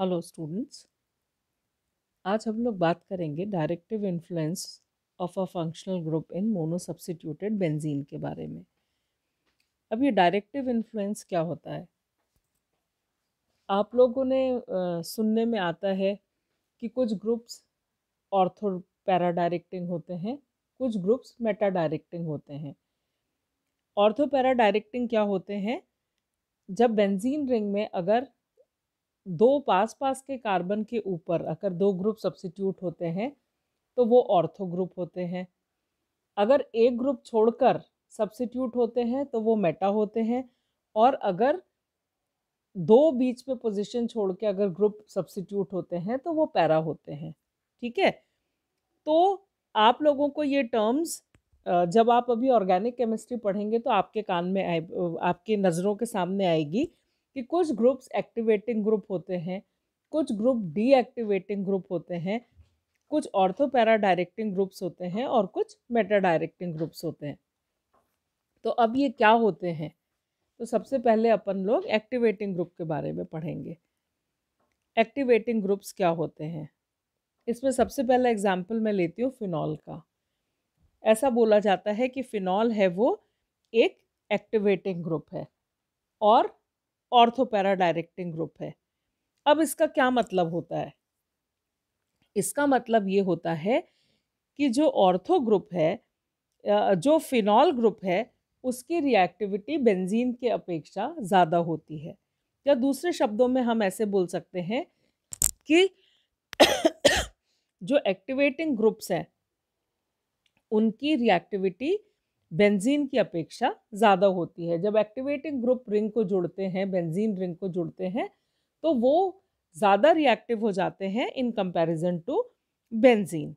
hello students आज हम लोग बात करेंगे directive influence of a functional group in mono substituted benzene के बारे में अब ये डायरेक्टिव इन्फ्लुएंस क्या होता है आप लोगों ने आ, सुनने में आता है कि कुछ ग्रुप्स ऑर्थो पैरा डायरेक्टिंग होते हैं कुछ ग्रुप्स मेटा डायरेक्टिंग होते हैं ऑर्थो पैरा डायरेक्टिंग क्या होते हैं जब बेंजीन रिंग में अगर दो पास पास के कार्बन के ऊपर अगर दो ग्रुप सब्सिट्यूट होते हैं तो वो ऑर्थो ग्रुप होते हैं अगर एक ग्रुप छोड़कर सब्सिट्यूट होते हैं तो वो मेटा होते हैं और अगर दो बीच में पोजीशन छोड़ के अगर ग्रुप सब्सिट्यूट होते हैं तो वो पैरा होते हैं ठीक है तो आप लोगों को ये टर्म्स जब आप अभी ऑर्गेनिक केमिस्ट्री पढ़ेंगे तो आपके कान में आए आपके नज़रों के सामने आएगी कि कुछ ग्रुप्स एक्टिवेटिंग ग्रुप होते हैं कुछ ग्रुप डीएक्टिवेटिंग ग्रुप होते हैं कुछ ऑर्थोपैरा डायरेक्टिंग ग्रुप्स होते हैं और कुछ मेटा डायरेक्टिंग ग्रुप्स होते हैं तो अब ये क्या होते हैं तो सबसे पहले अपन लोग एक्टिवेटिंग ग्रुप के बारे में पढ़ेंगे एक्टिवेटिंग ग्रुप्स क्या होते हैं इसमें सबसे पहला एग्जाम्पल मैं लेती हूँ फिनॉल का ऐसा बोला जाता है कि फिनॉल है वो एक एक्टिवेटिंग ग्रुप है और ऑर्थोपैरा डायरेक्टिंग ग्रुप है अब इसका क्या मतलब होता है इसका मतलब ये होता है कि जो ऑर्थो ग्रुप है जो फिनॉल ग्रुप है उसकी रिएक्टिविटी बेंजीन के अपेक्षा ज़्यादा होती है या दूसरे शब्दों में हम ऐसे बोल सकते हैं कि जो एक्टिवेटिंग ग्रुप्स हैं उनकी रिएक्टिविटी बेंजीन की अपेक्षा ज़्यादा होती है जब एक्टिवेटिंग ग्रुप रिंग को जुड़ते हैं बेंजीन रिंग को जुड़ते हैं तो वो ज़्यादा रिएक्टिव हो जाते हैं इन कंपैरिजन टू बेंजीन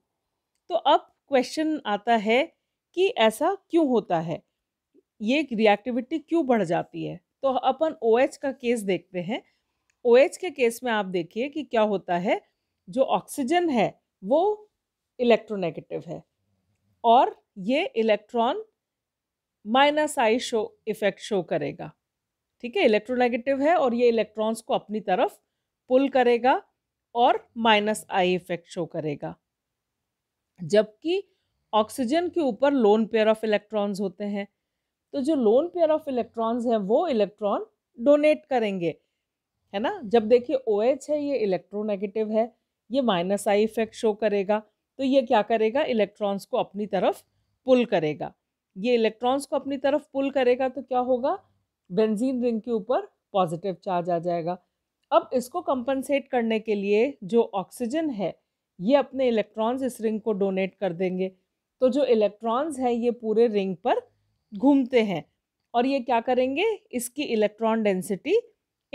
तो अब क्वेश्चन आता है कि ऐसा क्यों होता है ये रिएक्टिविटी क्यों बढ़ जाती है तो अपन ओ OH का केस देखते हैं ओ OH के केस में आप देखिए कि क्या होता है जो ऑक्सीजन है वो इलेक्ट्रोनेगेटिव है और ये electron minus I show effect show करेगा ठीक है इलेक्ट्रोनेगेटिव है और ये इलेक्ट्रॉन्स को अपनी तरफ पुल करेगा और माइनस आई इफेक्ट शो करेगा जबकि ऑक्सीजन के ऊपर लोन पेयर ऑफ इलेक्ट्रॉन्स होते हैं तो जो लोन पेयर ऑफ इलेक्ट्रॉन्स हैं वो इलेक्ट्रॉन डोनेट करेंगे है ना जब देखिए ओ OH है ये इलेक्ट्रोनेगेटिव है ये माइनस आई इफेक्ट शो करेगा तो ये क्या करेगा इलेक्ट्रॉन्स को अपनी तरफ पुल करेगा ये इलेक्ट्रॉन्स को अपनी तरफ पुल करेगा तो क्या होगा बेंजीन रिंग के ऊपर पॉजिटिव चार्ज आ जाएगा अब इसको कंपनसेट करने के लिए जो ऑक्सीजन है ये अपने इलेक्ट्रॉन्स इस रिंग को डोनेट कर देंगे तो जो इलेक्ट्रॉन्स हैं ये पूरे रिंग पर घूमते हैं और ये क्या करेंगे इसकी इलेक्ट्रॉन डेंसिटी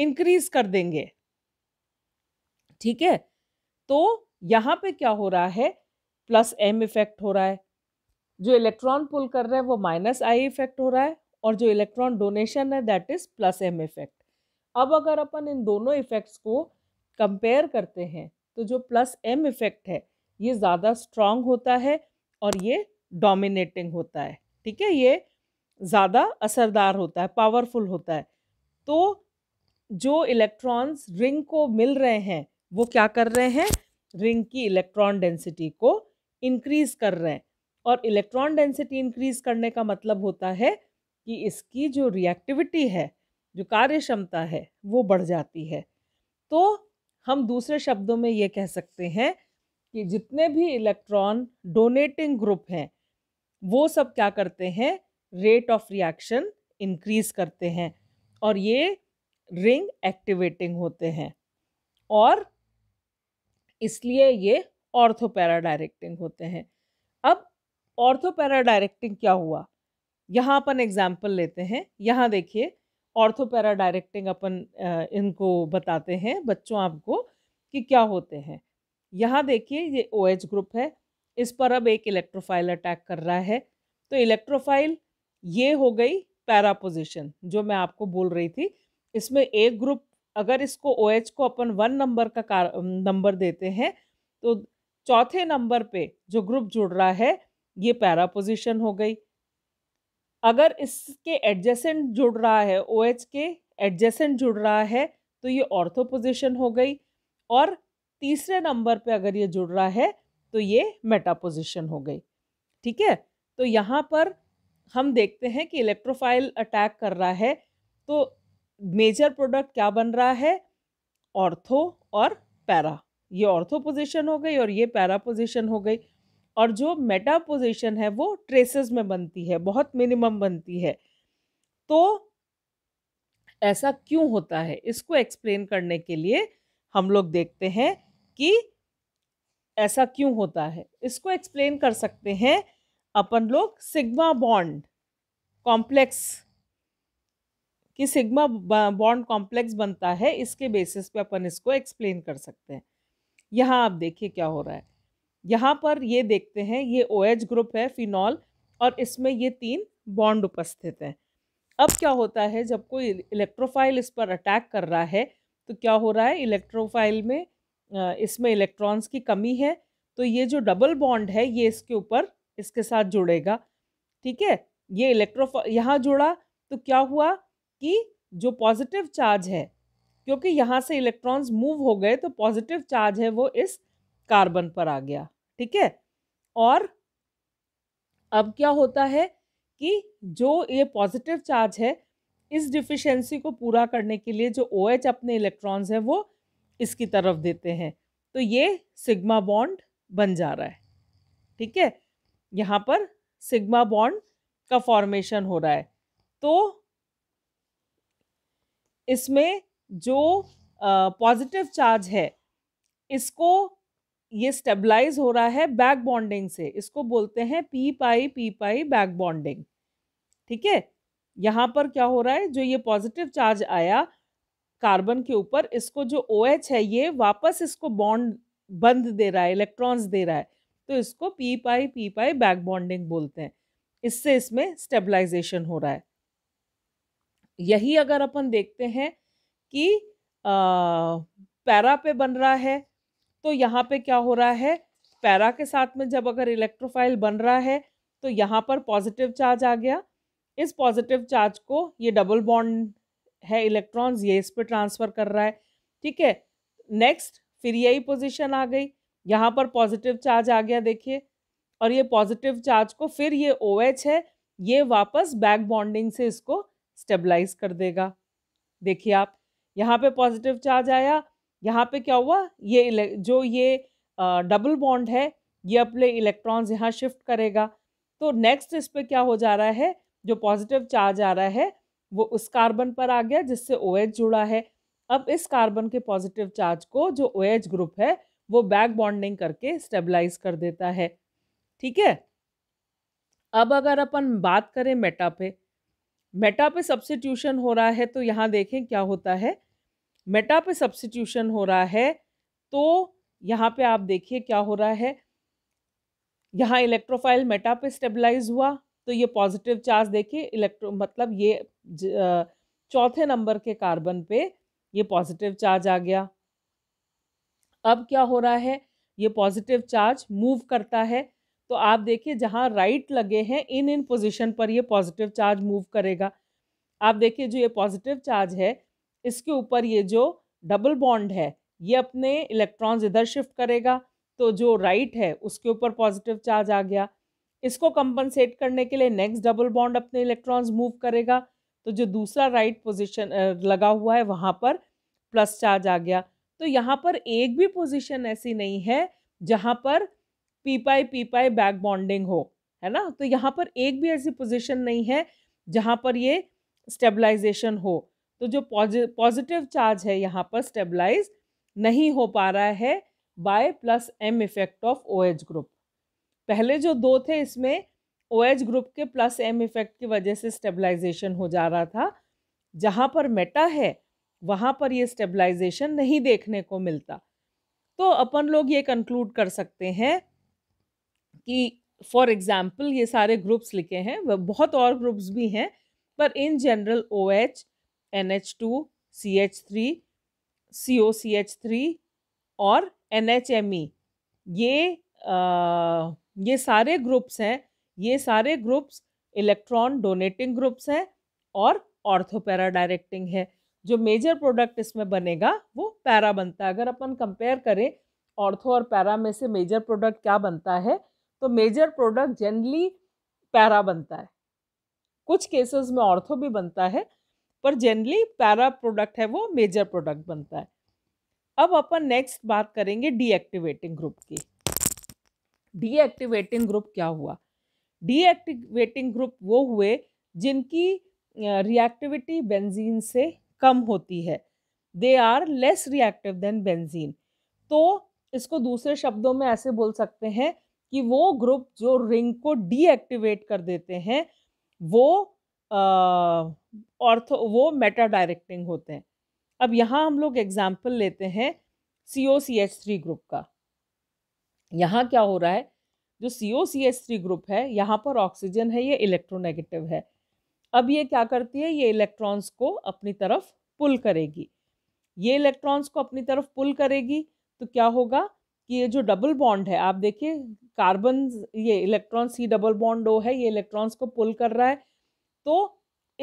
इंक्रीज कर देंगे ठीक है तो यहाँ पे क्या हो रहा है प्लस एम इफेक्ट हो रहा है जो इलेक्ट्रॉन पुल कर रहा है वो माइनस आई इफेक्ट हो रहा है और जो इलेक्ट्रॉन डोनेशन है that is plus M effect अब अगर अपन इन दोनों इफेक्ट्स को कंपेयर करते हैं तो जो प्लस एम इफेक्ट है ये ज़्यादा स्ट्रांग होता है और ये डोमिनेटिंग होता है ठीक है ये ज़्यादा असरदार होता है पावरफुल होता है तो जो इलेक्ट्रॉन्स रिंग को मिल रहे हैं वो क्या कर रहे हैं रिंग की इलेक्ट्रॉन डेंसिटी को इंक्रीज कर रहे हैं और इलेक्ट्रॉन डेंसिटी इंक्रीज करने का मतलब होता है कि इसकी जो रिएक्टिविटी है जो कार्य क्षमता है वो बढ़ जाती है तो हम दूसरे शब्दों में ये कह सकते हैं कि जितने भी इलेक्ट्रॉन डोनेटिंग ग्रुप हैं वो सब क्या करते हैं रेट ऑफ रिएक्शन इंक्रीज करते हैं और ये रिंग एक्टिवेटिंग होते हैं और इसलिए ये ऑर्थोपैरा डायरेक्टिंग होते हैं अब ऑर्थोपैरा डायरेक्टिंग क्या हुआ यहाँ अपन एग्जाम्पल लेते हैं यहाँ देखिए ऑर्थोपैरा डायरेक्टिंग अपन इनको बताते हैं बच्चों आपको कि क्या होते हैं यहाँ देखिए ये ओ OH ग्रुप है इस पर अब एक इलेक्ट्रोफाइल अटैक कर रहा है तो इलेक्ट्रोफाइल ये हो गई पैरा पोजिशन जो मैं आपको बोल रही थी इसमें एक ग्रुप अगर इसको ओ OH को अपन वन नंबर का नंबर देते हैं तो चौथे नंबर पे जो ग्रुप जुड़ रहा है ये पैरा पोजिशन हो गई अगर इसके एडजेसेंट जुड़ रहा है ओ OH के एडजेसेंट जुड़ रहा है तो ये ऑर्थो पोजिशन हो गई और तीसरे नंबर पे अगर ये जुड़ रहा है तो ये मेटा पोजिशन हो गई ठीक है तो यहाँ पर हम देखते हैं कि इलेक्ट्रोफाइल अटैक कर रहा है तो मेजर प्रोडक्ट क्या बन रहा है ऑर्थो और पैरा ये ऑर्थो पोजिशन हो गई और ये पैरा पोजिशन हो गई और जो मेटा पोजिशन है वो ट्रेसेस में बनती है बहुत मिनिमम बनती है तो ऐसा क्यों होता है इसको एक्सप्लेन करने के लिए हम लोग देखते हैं कि ऐसा क्यों होता है इसको एक्सप्लेन कर सकते हैं अपन लोग सिग्मा बॉन्ड कॉम्प्लेक्स कि सिग्मा बॉन्ड कॉम्प्लेक्स बनता है इसके बेसिस पे अपन इसको एक्सप्लेन कर सकते हैं यहाँ आप देखिए क्या हो रहा है यहाँ पर ये देखते हैं ये ओ OH ग्रुप है फिनॉल और इसमें ये तीन बॉन्ड उपस्थित हैं अब क्या होता है जब कोई इलेक्ट्रोफाइल इस पर अटैक कर रहा है तो क्या हो रहा है इलेक्ट्रोफाइल में इसमें इलेक्ट्रॉन्स की कमी है तो ये जो डबल बॉन्ड है ये इसके ऊपर इसके साथ जुड़ेगा ठीक है ये इलेक्ट्रोफा यहाँ जुड़ा तो क्या हुआ कि जो पॉजिटिव चार्ज है क्योंकि यहाँ से इलेक्ट्रॉन्स मूव हो गए तो पॉजिटिव चार्ज है वो इस कार्बन पर आ गया ठीक है और अब क्या होता है कि जो ये पॉजिटिव चार्ज है इस डिफिशेंसी को पूरा करने के लिए जो ओ OH अपने इलेक्ट्रॉन्स है वो इसकी तरफ देते हैं तो ये सिग्मा बॉन्ड बन जा रहा है ठीक है यहाँ पर सिग्मा बॉन्ड का फॉर्मेशन हो रहा है तो इसमें जो पॉजिटिव चार्ज है इसको ये स्टेबलाइज हो रहा है बैक बॉन्डिंग से इसको बोलते हैं p pi p pi back bonding ठीक है यहाँ पर क्या हो रहा है जो ये पॉजिटिव चार्ज आया कार्बन के ऊपर इसको जो ओ OH है ये वापस इसको बॉन्ड बंद दे रहा है इलेक्ट्रॉन्स दे रहा है तो इसको p pi p pi back bonding बोलते हैं इससे इसमें स्टेबलाइजेशन हो रहा है यही अगर अपन देखते हैं कि आ, पैरा पे बन रहा है तो यहाँ पे क्या हो रहा है पैरा के साथ में जब अगर इलेक्ट्रोफाइल बन रहा है तो यहाँ पर पॉजिटिव चार्ज आ गया इस पॉजिटिव चार्ज को ये डबल बॉन्ड है इलेक्ट्रॉन्स ये इस पर ट्रांसफ़र कर रहा है ठीक है नेक्स्ट फिर यही पोजिशन आ गई यहाँ पर पॉजिटिव चार्ज आ गया देखिए और ये पॉजिटिव चार्ज को फिर ये ओ OH है ये वापस बैक बॉन्डिंग से इसको स्टेबलाइज कर देगा देखिए आप यहाँ पे पॉजिटिव चार्ज आया यहाँ पे क्या हुआ ये जो ये डबल बॉन्ड है ये अपने इलेक्ट्रॉन्स यहाँ शिफ्ट करेगा तो नेक्स्ट इस पर क्या हो जा रहा है जो पॉजिटिव चार्ज आ रहा है वो उस कार्बन पर आ गया जिससे ओ OH जुड़ा है अब इस कार्बन के पॉजिटिव चार्ज को जो ओ OH ग्रुप है वो बैक बॉन्डिंग करके स्टेबलाइज कर देता है ठीक है अब अगर अपन बात करें मेटा पे मेटा पे सब्सिट्यूशन हो रहा है तो यहाँ देखें क्या होता है मेटा पे सब्सिट्यूशन हो रहा है तो यहाँ पे आप देखिए क्या हो रहा है यहाँ इलेक्ट्रोफाइल मेटा पे स्टेबलाइज हुआ तो ये पॉजिटिव चार्ज देखिए इलेक्ट्रो मतलब ये चौथे नंबर के कार्बन पे ये पॉजिटिव चार्ज आ गया अब क्या हो रहा है ये पॉजिटिव चार्ज मूव करता है तो आप देखिए जहाँ राइट लगे हैं इन इन पोजिशन पर ये पॉजिटिव चार्ज मूव करेगा आप देखिए जो ये पॉजिटिव चार्ज है इसके ऊपर ये जो डबल बॉन्ड है ये अपने इलेक्ट्रॉन्स इधर शिफ्ट करेगा तो जो राइट right है उसके ऊपर पॉजिटिव चार्ज आ गया इसको कंपनसेट करने के लिए नेक्स्ट डबल बॉन्ड अपने इलेक्ट्रॉन्स मूव करेगा तो जो दूसरा राइट right लगा हुआ है वहाँ पर प्लस चार्ज आ गया तो यहाँ पर एक भी पोजिशन ऐसी नहीं है जहाँ पर p pi p pi back bonding हो है ना तो यहाँ पर एक भी ऐसी पोजिशन नहीं है जहाँ पर ये स्टेबलाइजेशन हो तो जो पॉजिटिव चार्ज है यहाँ पर स्टेबलाइज नहीं हो पा रहा है by plus M effect of O H group पहले जो दो थे इसमें ओ एच ग्रुप के प्लस एम इफेक्ट की वजह से स्टेबलाइजेशन हो जा रहा था जहाँ पर मेटा है वहाँ पर ये स्टेबलाइजेशन नहीं देखने को मिलता तो अपन लोग ये कंक्लूड कर सकते हैं कि फॉर एग्ज़ाम्पल ये सारे ग्रुप्स लिखे हैं बहुत और ग्रुप्स भी हैं पर in general O H N H two C H three C O C H three और एन एच एम ई ये आ, ये सारे ग्रुप्स हैं ये सारे ग्रुप्स इलेक्ट्रॉन डोनेटिंग ग्रुप्स हैं और ऑर्थोपैरा पैरा डायरेक्टिंग है जो मेजर प्रोडक्ट इसमें बनेगा वो पैरा बनता है अगर अपन कंपेयर करें ऑर्थो और पैरा में से मेजर प्रोडक्ट क्या बनता है तो मेजर प्रोडक्ट जनरली पैरा बनता है कुछ केसेस में ऑर्थो भी बनता है पर जनरली पैरा प्रोडक्ट है वो मेजर प्रोडक्ट बनता है अब अपन नेक्स्ट बात करेंगे डीएक्टिवेटिंग ग्रुप की डीएक्टिवेटिंग ग्रुप क्या हुआ डीएक्टिवेटिंग ग्रुप वो हुए जिनकी रिएक्टिविटी बेंजीन से कम होती है they are less reactive than benzene तो इसको दूसरे शब्दों में ऐसे बोल सकते हैं कि वो ग्रुप जो रिंग को डीएक्टिवेट कर देते हैं वो आ, ऑर्थो तो वो मेटा डायरेक्टिंग होते हैं अब यहाँ हम लोग एग्जाम्पल लेते हैं C O C H three group का यहाँ क्या हो रहा है जो C O C H three group है यहाँ पर ऑक्सीजन है ये इलेक्ट्रोनेगेटिव है अब ये क्या करती है ये इलेक्ट्रॉन्स को अपनी तरफ पुल करेगी ये इलेक्ट्रॉन्स को अपनी तरफ पुल करेगी तो क्या होगा कि ये जो डबल बॉन्ड है आप देखिए कार्बन ये electron C double bond O है ये इलेक्ट्रॉन्स को पुल कर रहा है तो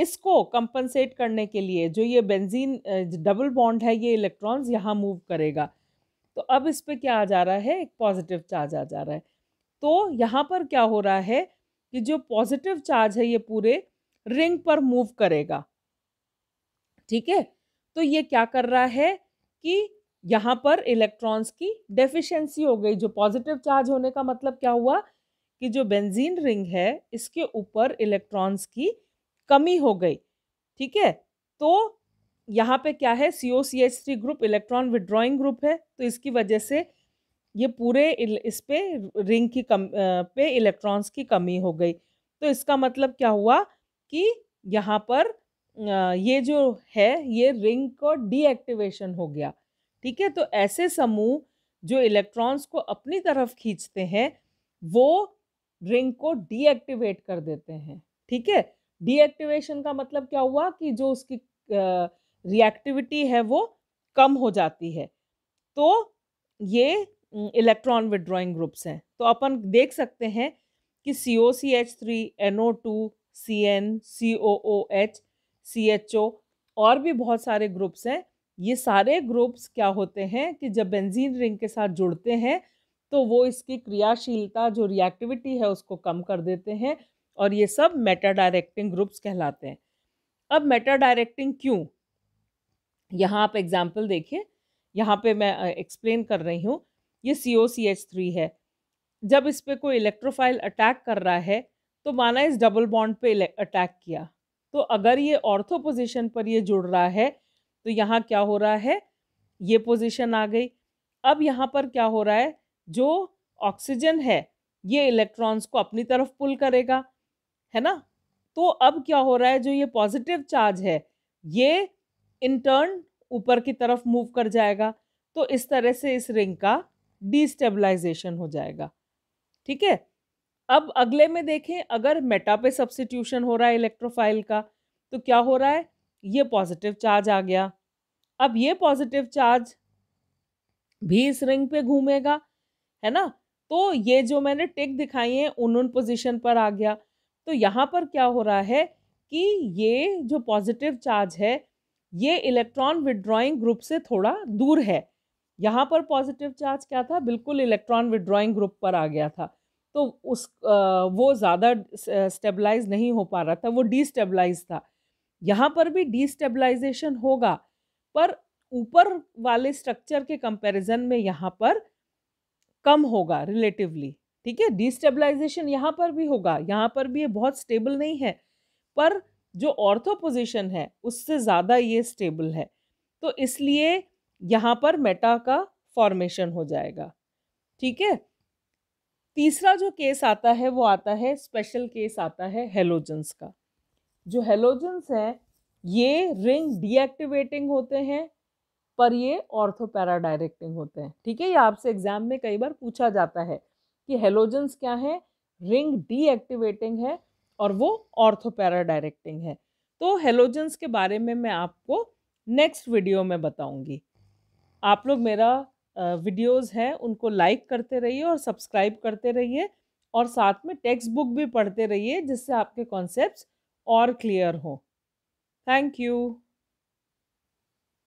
इसको कंपनसेट करने के लिए जो ये बेंजीन डबल बॉन्ड है ये इलेक्ट्रॉन्स यहाँ मूव करेगा तो अब इस पर क्या आ जा रहा है एक पॉजिटिव चार्ज आ जा रहा है तो यहाँ पर क्या हो रहा है कि जो पॉजिटिव चार्ज है ये पूरे रिंग पर मूव करेगा ठीक है तो ये क्या कर रहा है कि यहाँ पर इलेक्ट्रॉन्स की डेफिशिएंसी हो गई जो पॉजिटिव चार्ज होने का मतलब क्या हुआ कि जो बेंजीन रिंग है इसके ऊपर इलेक्ट्रॉन्स की कमी हो गई ठीक है तो यहाँ पे क्या है C O C H three group electron withdrawing group है तो इसकी वजह से ये पूरे इस पे रिंग की कम पे इलेक्ट्रॉन्स की कमी हो गई तो इसका मतलब क्या हुआ कि यहाँ पर ये जो है ये रिंग को डीएक्टिवेशन हो गया ठीक है तो ऐसे समूह जो इलेक्ट्रॉन्स को अपनी तरफ खींचते हैं वो रिंग को डीएक्टिवेट कर देते हैं ठीक है डीएक्टिवेशन का मतलब क्या हुआ कि जो उसकी रिएक्टिविटी है वो कम हो जाती है तो ये इलेक्ट्रॉन विड्रॉइंग ग्रुप्स हैं तो अपन देख सकते हैं कि C O C H three N O two C N C O O H C H O और भी बहुत सारे ग्रुप्स हैं ये सारे ग्रुप्स क्या होते हैं कि जब बेंजीन रिंग के साथ जुड़ते हैं तो वो इसकी क्रियाशीलता जो रिएक्टिविटी है उसको कम कर देते हैं और ये सब मेटा डायरेक्टिंग ग्रुप्स कहलाते हैं अब मेटा डायरेक्टिंग क्यों यहाँ आप एग्जाम्पल देखिए यहाँ पे मैं एक्सप्लेन कर रही हूँ ये सी ओ सी एच थ्री है जब इस पर कोई इलेक्ट्रोफाइल अटैक कर रहा है तो माना इस डबल बॉन्ड पे अटैक किया तो अगर ये ऑर्थो पोजिशन पर ये जुड़ रहा है तो यहाँ क्या हो रहा है ये पोजिशन आ गई अब यहाँ पर क्या हो रहा है जो ऑक्सीजन है ये इलेक्ट्रॉन्स को अपनी तरफ पुल करेगा है ना तो अब क्या हो रहा है जो ये पॉजिटिव चार्ज है ये इंटर्न ऊपर की तरफ मूव कर जाएगा तो इस तरह से इस रिंग का डिस्टेबलाइजेशन हो जाएगा ठीक है अब अगले में देखें अगर मेटा पे सब्सिट्यूशन हो रहा है इलेक्ट्रोफाइल का तो क्या हो रहा है ये पॉजिटिव चार्ज आ गया अब ये पॉजिटिव चार्ज भी इस रिंग पे घूमेगा है ना तो ये जो मैंने टिक दिखाई है उन उन पोजिशन पर आ गया तो यहाँ पर क्या हो रहा है कि ये जो पॉजिटिव चार्ज है ये इलेक्ट्रॉन विड्रॉइंग ग्रुप से थोड़ा दूर है यहाँ पर पॉजिटिव चार्ज क्या था बिल्कुल इलेक्ट्रॉन विड्रॉइंग ग्रुप पर आ गया था तो उस वो ज़्यादा स्टेबलाइज नहीं हो पा रहा था वो डिस्टेबलाइज था यहाँ पर भी डिस्टेबलाइजेशन होगा पर ऊपर वाले स्ट्रक्चर के कंपैरिजन में यहाँ पर कम होगा रिलेटिवली ठीक है डिस्टेबलाइजेशन यहाँ पर भी होगा यहाँ पर भी ये बहुत स्टेबल नहीं है पर जो ऑर्थो पोजिशन है उससे ज़्यादा ये स्टेबल है तो इसलिए यहाँ पर मेटा का फॉर्मेशन हो जाएगा ठीक है तीसरा जो केस आता है वो आता है स्पेशल केस आता है हेलोजन्स का जो हेलोजन्स हैं ये रिंग डीएक्टिवेटिंग होते हैं पर ये ऑर्थोपैरा डायरेक्टिंग होते हैं ठीक है ये आपसे एग्जाम में कई बार पूछा जाता है कि हेलोजन्स क्या है रिंग डीएक्टिवेटिंग है और वो ऑर्थोपैरा डायरेक्टिंग है तो हेलोजन्स के बारे में मैं आपको नेक्स्ट वीडियो में बताऊंगी आप लोग मेरा वीडियोस है उनको लाइक करते रहिए और सब्सक्राइब करते रहिए और साथ में टेक्स्ट बुक भी पढ़ते रहिए जिससे आपके कॉन्सेप्ट और क्लियर हों थैंक यू